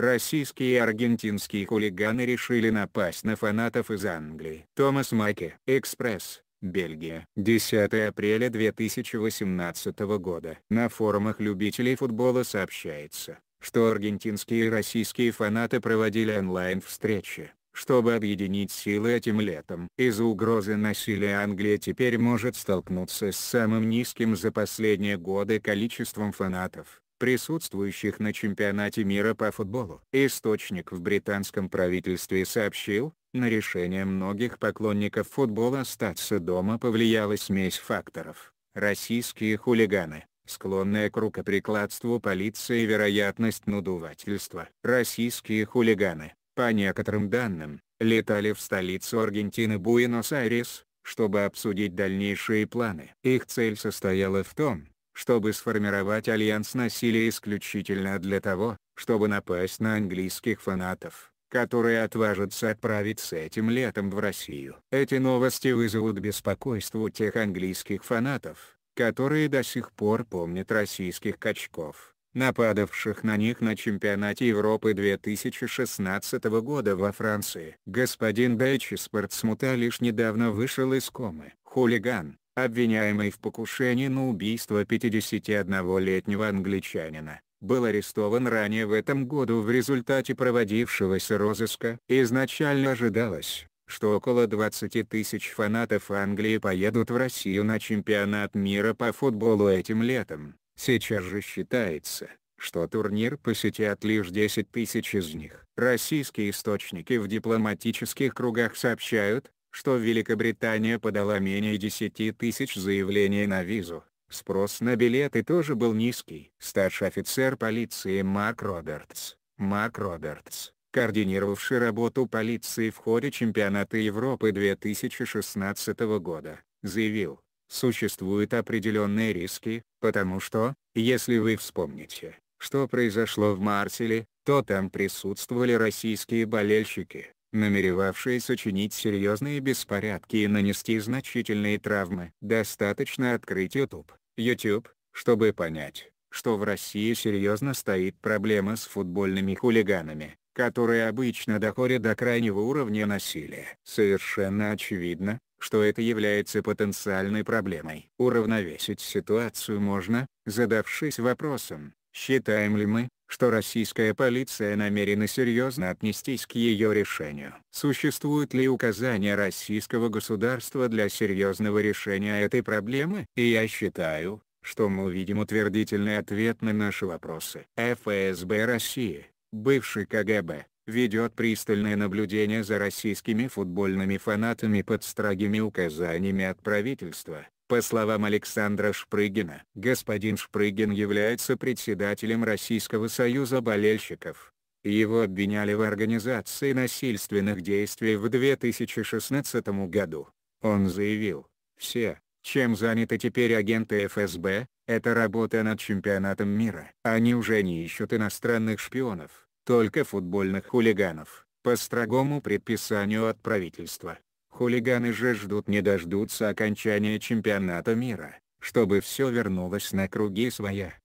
Российские и аргентинские хулиганы решили напасть на фанатов из Англии. Томас Маки. Экспресс. Бельгия. 10 апреля 2018 года. На форумах любителей футбола сообщается, что аргентинские и российские фанаты проводили онлайн-встречи, чтобы объединить силы этим летом. Из-за угрозы насилия Англия теперь может столкнуться с самым низким за последние годы количеством фанатов присутствующих на чемпионате мира по футболу. Источник в британском правительстве сообщил, на решение многих поклонников футбола остаться дома повлияла смесь факторов. Российские хулиганы, склонная к рукоприкладству полиции и вероятность надувательства. Российские хулиганы, по некоторым данным, летали в столицу Аргентины Буэнос-Айрес, чтобы обсудить дальнейшие планы. Их цель состояла в том, чтобы сформировать альянс насилия исключительно для того, чтобы напасть на английских фанатов, которые отважатся отправиться этим летом в Россию. Эти новости вызовут беспокойство у тех английских фанатов, которые до сих пор помнят российских качков, нападавших на них на чемпионате Европы 2016 года во Франции. Господин Бейчи Спортсмута лишь недавно вышел из комы. Хулиган, обвиняемый в покушении на убийство 51-летнего англичанина, был арестован ранее в этом году в результате проводившегося розыска. Изначально ожидалось, что около 20 тысяч фанатов Англии поедут в Россию на чемпионат мира по футболу этим летом. Сейчас же считается, что турнир посетят лишь 10 тысяч из них. Российские источники в дипломатических кругах сообщают, что Великобритания подала менее 10 тысяч заявлений на визу. Спрос на билеты тоже был низкий. Старший офицер полиции Марк Робертс, Марк Робертс, координировавший работу полиции в ходе чемпионата Европы 2016 года, заявил, существуют определенные риски, потому что, если вы вспомните, что произошло в Марселе, то там присутствовали российские болельщики, намеревавшие сочинить серьезные беспорядки и нанести значительные травмы. Достаточно открыть YouTube, YouTube, чтобы понять, что в России серьезно стоит проблема с футбольными хулиганами, которые обычно доходят до крайнего уровня насилия. Совершенно очевидно, что это является потенциальной проблемой. Уравновесить ситуацию можно, задавшись вопросом, Считаем ли мы, что российская полиция намерена серьезно отнестись к ее решению? Существуют ли указания российского государства для серьезного решения этой проблемы? И я считаю, что мы увидим утвердительный ответ на наши вопросы. ФСБ России, бывший КГБ, ведет пристальное наблюдение за российскими футбольными фанатами под строгими указаниями от правительства, по словам Александра Шпрыгина, господин Шпрыгин является председателем Российского союза болельщиков. Его обвиняли в организации насильственных действий в 2016 году. Он заявил, «Все, чем заняты теперь агенты ФСБ, это работа над чемпионатом мира. Они уже не ищут иностранных шпионов, только футбольных хулиганов, по строгому предписанию от правительства. Хулиганы же ждут не дождутся окончания чемпионата мира, чтобы все вернулось на круги своя.